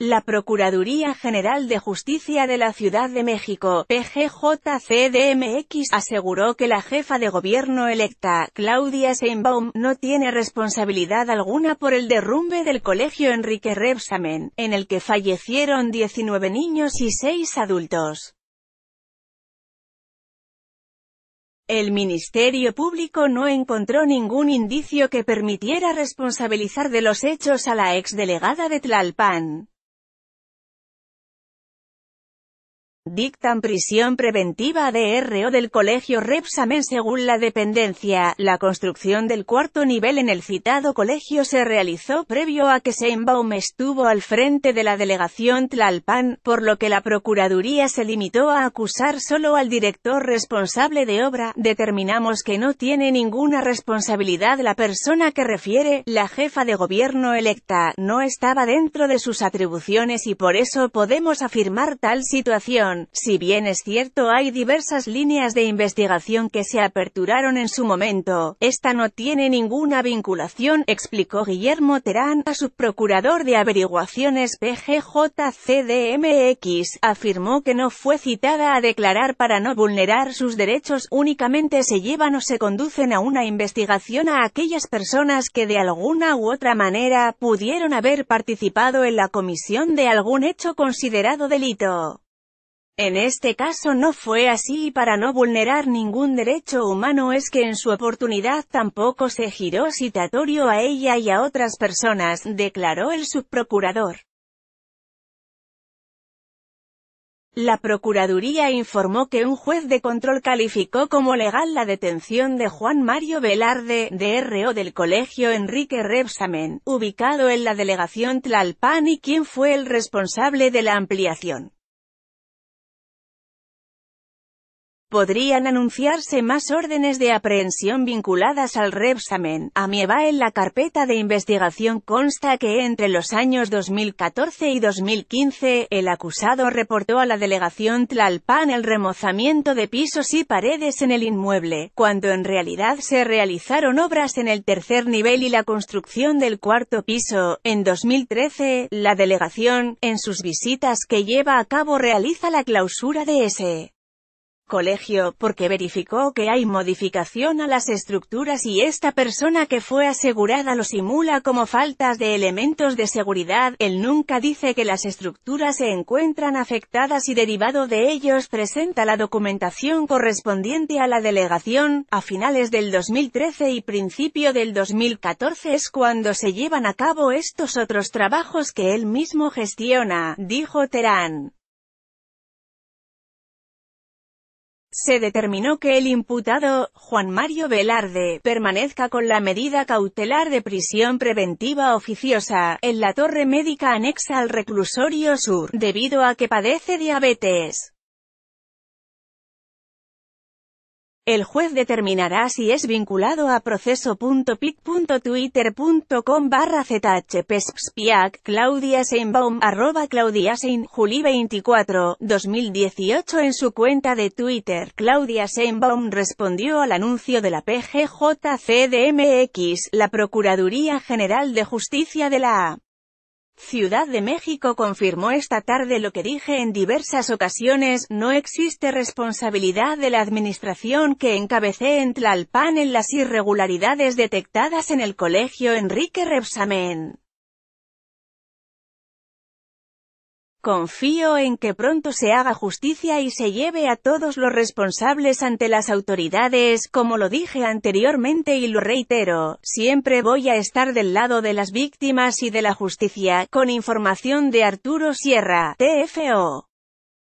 La Procuraduría General de Justicia de la Ciudad de México, PGJCDMX, aseguró que la jefa de gobierno electa, Claudia Sheinbaum, no tiene responsabilidad alguna por el derrumbe del colegio Enrique Rebsamen, en el que fallecieron 19 niños y 6 adultos. El Ministerio Público no encontró ningún indicio que permitiera responsabilizar de los hechos a la exdelegada de Tlalpan. Dictan prisión preventiva de RO del Colegio Repsamen según la dependencia. La construcción del cuarto nivel en el citado colegio se realizó previo a que Seinbaum estuvo al frente de la delegación Tlalpan, por lo que la Procuraduría se limitó a acusar solo al director responsable de obra. Determinamos que no tiene ninguna responsabilidad la persona que refiere, la jefa de gobierno electa, no estaba dentro de sus atribuciones y por eso podemos afirmar tal situación. Si bien es cierto hay diversas líneas de investigación que se aperturaron en su momento, esta no tiene ninguna vinculación, explicó Guillermo Terán, a su procurador de averiguaciones PGJCDMX, afirmó que no fue citada a declarar para no vulnerar sus derechos, únicamente se llevan o se conducen a una investigación a aquellas personas que de alguna u otra manera pudieron haber participado en la comisión de algún hecho considerado delito. En este caso no fue así y para no vulnerar ningún derecho humano es que en su oportunidad tampoco se giró citatorio a ella y a otras personas, declaró el subprocurador. La Procuraduría informó que un juez de control calificó como legal la detención de Juan Mario Velarde, DRO del Colegio Enrique Rebsamen, ubicado en la delegación Tlalpan y quien fue el responsable de la ampliación. Podrían anunciarse más órdenes de aprehensión vinculadas al A Mieva en la carpeta de investigación consta que entre los años 2014 y 2015, el acusado reportó a la delegación Tlalpan el remozamiento de pisos y paredes en el inmueble, cuando en realidad se realizaron obras en el tercer nivel y la construcción del cuarto piso. En 2013, la delegación, en sus visitas que lleva a cabo realiza la clausura de ese colegio, porque verificó que hay modificación a las estructuras y esta persona que fue asegurada lo simula como faltas de elementos de seguridad, él nunca dice que las estructuras se encuentran afectadas y derivado de ellos presenta la documentación correspondiente a la delegación, a finales del 2013 y principio del 2014 es cuando se llevan a cabo estos otros trabajos que él mismo gestiona, dijo Terán. se determinó que el imputado, Juan Mario Velarde, permanezca con la medida cautelar de prisión preventiva oficiosa, en la torre médica anexa al reclusorio sur, debido a que padece diabetes. El juez determinará si es vinculado a proceso.pic.twitter.com barra zhpspiac, Claudia Seinbaum, arroba Claudia Sein, Juli 24, 2018 En su cuenta de Twitter, Claudia Seinbaum respondió al anuncio de la PGJCDMX, la Procuraduría General de Justicia de la A. Ciudad de México confirmó esta tarde lo que dije en diversas ocasiones, no existe responsabilidad de la administración que encabece en Tlalpan en las irregularidades detectadas en el colegio Enrique Repsamen. Confío en que pronto se haga justicia y se lleve a todos los responsables ante las autoridades, como lo dije anteriormente y lo reitero, siempre voy a estar del lado de las víctimas y de la justicia, con información de Arturo Sierra, TFO.